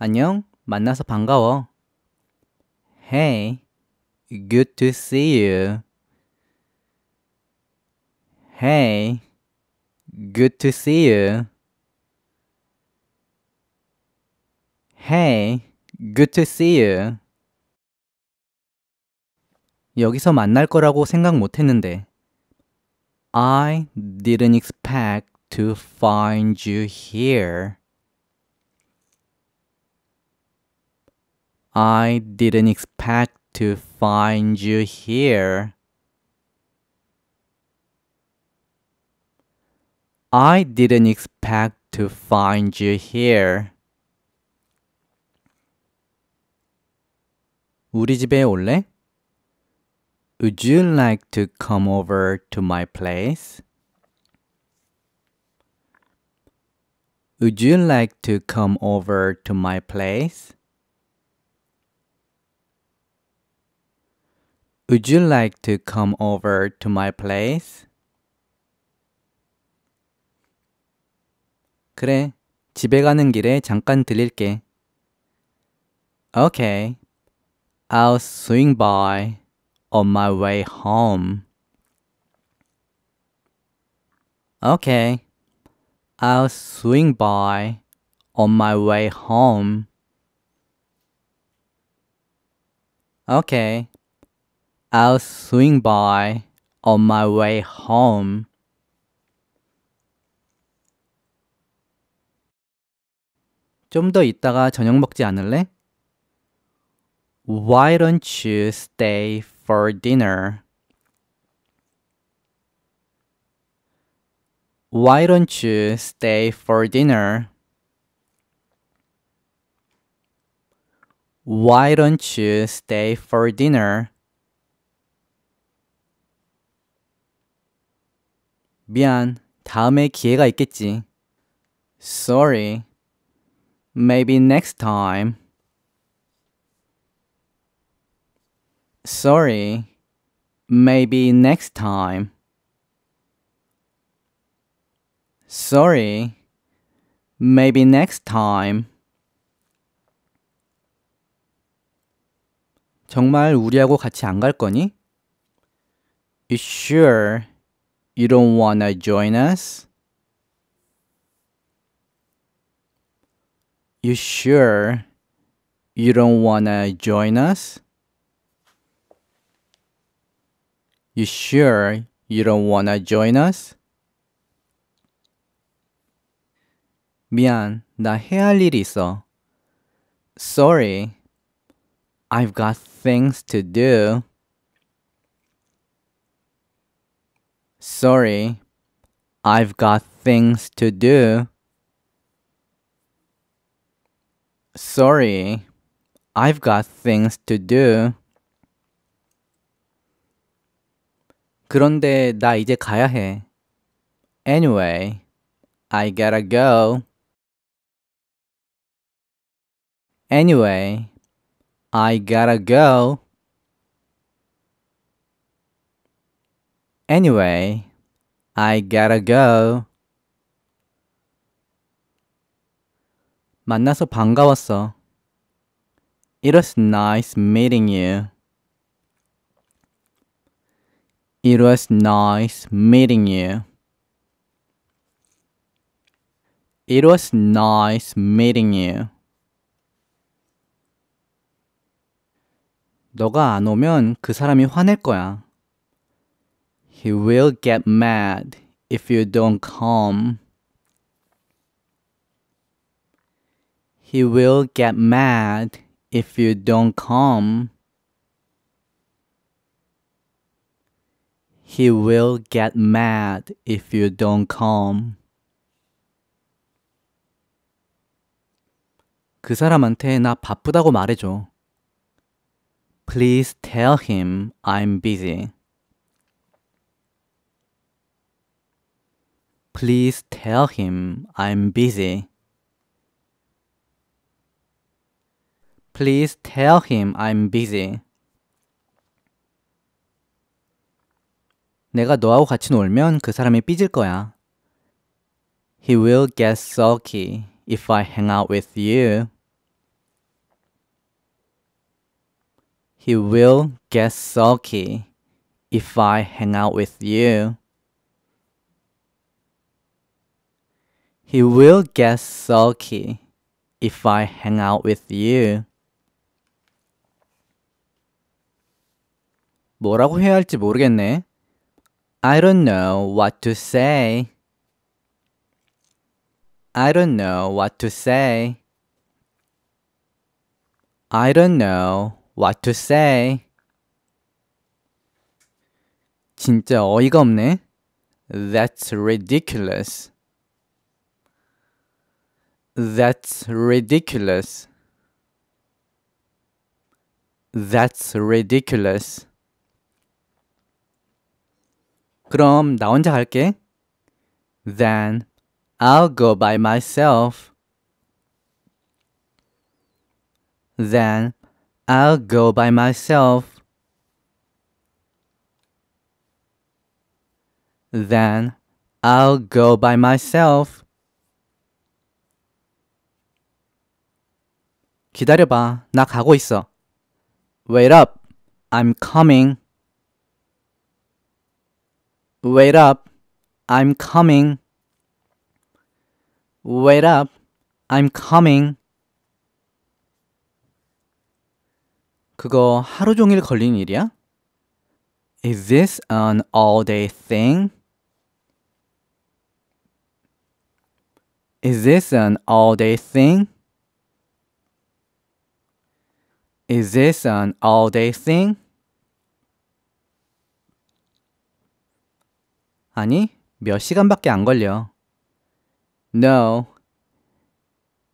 안녕, 만나서 반가워. Hey, good to see you. Hey, good to see you. Hey, good to see you. 여기서 만날 거라고 생각 못 했는데. I didn't expect to find you here. I didn't expect to find you here. I didn't expect to find you here. 우리 집에 올래? Would you like to come over to my place? Would you like to come over to my place? Would you like to come over to my place? 그래, 집에 가는 길에 잠깐 들릴게. Okay, I'll swing by on my way home. Okay, I'll swing by on my way home. Okay. I'll swing by on my way home. 좀 더 있다가 저녁 먹지 않을래? Why don't you stay for dinner? Why don't you stay for dinner? Why don't you stay for dinner? 미안. 다음에 기회가 있겠지. Sorry. Maybe next time. Sorry. Maybe next time. Sorry. Maybe next time. 정말 우리하고 같이 안 갈 거니? You sure You don't want to join us? You sure you don't want to join us? You sure you don't want to join us? 미안, 나 해야 할 일이 있어. Sorry, I've got things to do. Sorry, I've got things to do. Sorry, I've got things to do. 그런데 나 이제 가야 해. Anyway, I gotta go. Anyway, I gotta go. Anyway, I gotta go. 만나서 반가웠어. It was nice meeting you. It was nice meeting you. It was nice meeting you. 너가 안 오면 그 사람이 화낼 거야. He will get mad if you don't come. He will get mad if you don't come. He will get mad if you don't come. 그 사람한테 나 바쁘다고 말해줘. Please tell him I'm busy. Please tell him I'm busy. Please tell him I'm busy. 내가 너하고 같이 놀면 그 사람이 삐질 거야. He will get sulky if I hang out with you. He will get sulky if I hang out with you. He will get sulky if I hang out with you. 뭐라고 해야 할지 모르겠네. I don't know what to say. I don't know what to say. I don't know what to say. 진짜 어이가 없네. That's ridiculous. That's ridiculous. That's ridiculous. 그럼 나 혼자 갈게. Then I'll go by myself. Then I'll go by myself. Then I'll go by myself. 기다려봐. 나 가고 있어. Wait up. I'm coming. Wait up. I'm coming. Wait up. I'm coming. 그거 하루 종일 걸린 일이야? Is this an all day thing? Is this an all day thing? Is this an all day thing? 아니, 몇 시간밖에 안 걸려. No.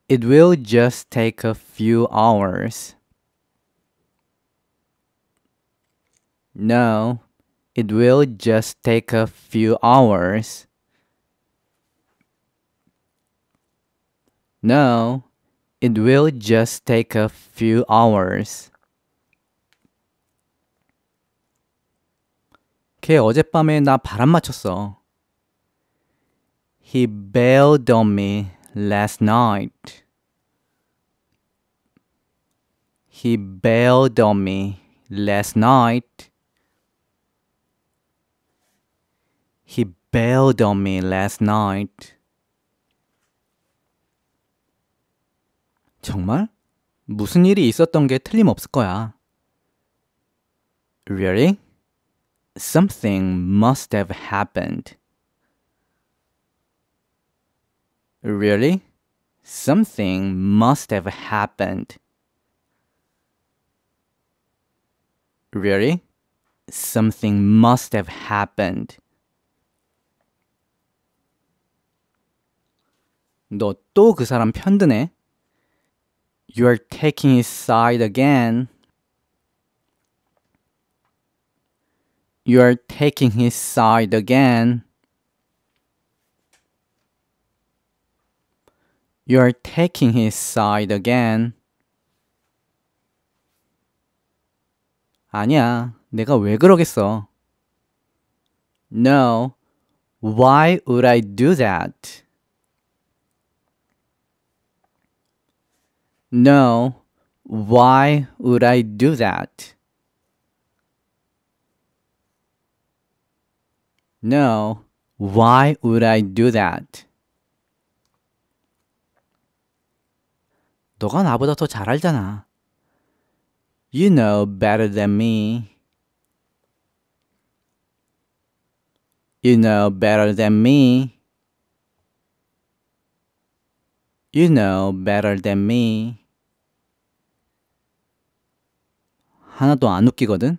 It will just take a few hours. No. It will just take a few hours. No. It will just take a few hours. 걔 어젯밤에 나 바람 맞췄어. He bailed on me last night. He bailed on me last night. He bailed on me last night. 정말? 무슨 일이 있었던 게 틀림없을 거야. Really? Something must have happened. Really? Something must have happened. Really? Something must have happened. 너 또 그 사람 편드네? you are taking his side again. You are taking his side again. You are taking his side again. 아니야. 내가 왜 그러겠어? No. Why would I do that? No, why would I do that? No, why would I do that? 너가 나보다 알잖아. You know better than me. You know better than me. You know better than me. 하나도 안 웃기거든.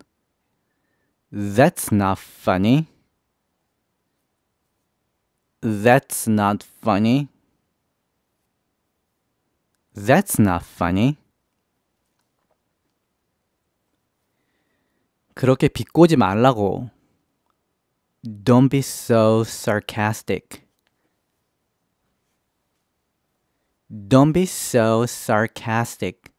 That's not funny. That's not funny. That's not funny. 그렇게 비꼬지 말라고. Don't be so sarcastic. Don't be so sarcastic.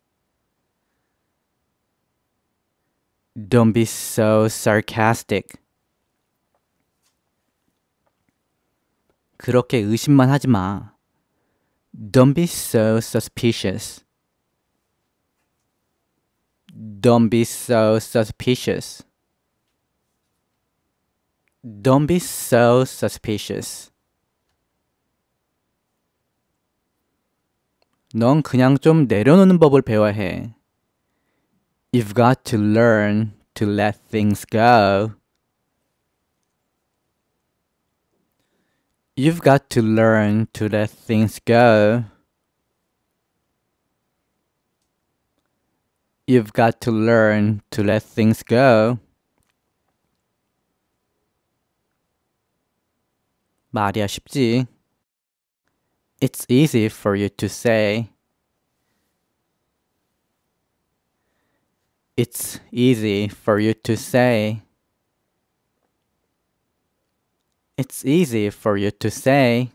Don't be so sarcastic. 그렇게 의심만 하지 마. Don't be so suspicious. Don't be so suspicious. Don't be so suspicious. 넌 그냥 좀 내려놓는 법을 배워야 해. You've got to learn to let things go. You've got to learn to let things go. You've got to learn to let things go. 말이야 쉽지. It's easy for you to say. it's easy for you to say. It's easy for you to say.